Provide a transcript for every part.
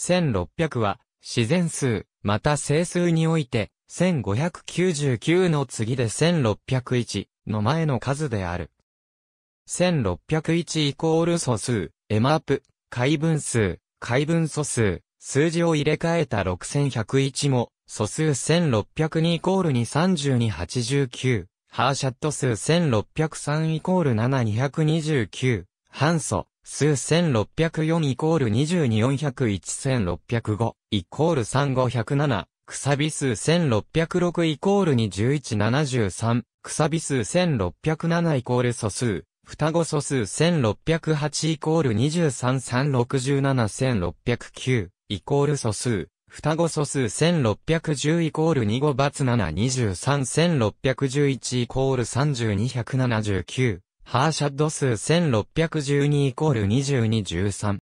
1600は、自然数、また整数において、1599の次で1601の前の数である。1601イコール素数、エマープ、回分数、回分素数、数字を入れ替えた6101も、素数1602イコール23289、ハーシャット数1603イコール7229、半素、数1604イコール2 2 4 0 1千6 0 5イコール3507くさび数1606イコール2 1 1十3くさび数1607イコール素数双子素数1608イコール23367609イコール素数双子素数1610イコール2 5 × 7 2 3六6 1 1イコール3279ハーシャッド数1612イコール2213。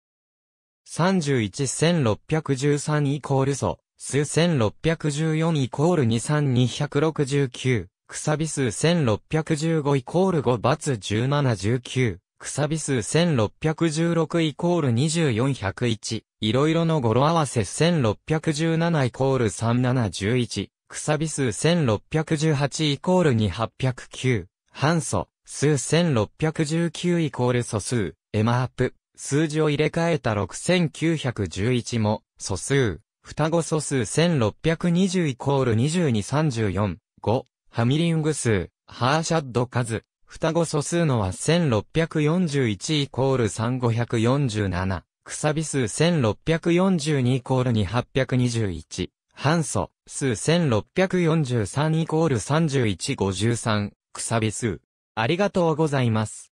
31613イコール素、数1614イコール23269、くさび数1615イコール5 × 1719、くさび数1616イコール24101、いろいろの語呂合わせ1617イコール3711、くさび数1618イコール2809、半素、数1619イコール素数、エマープ、数字を入れ替えた6911も、素数、双子素数1620イコール2234、5、ハミリング数、ハーシャッド数、双子素数のは1641イコール3547、くさび数1642イコール2821、半素数1643イコール3153、くさび数ありがとうございます。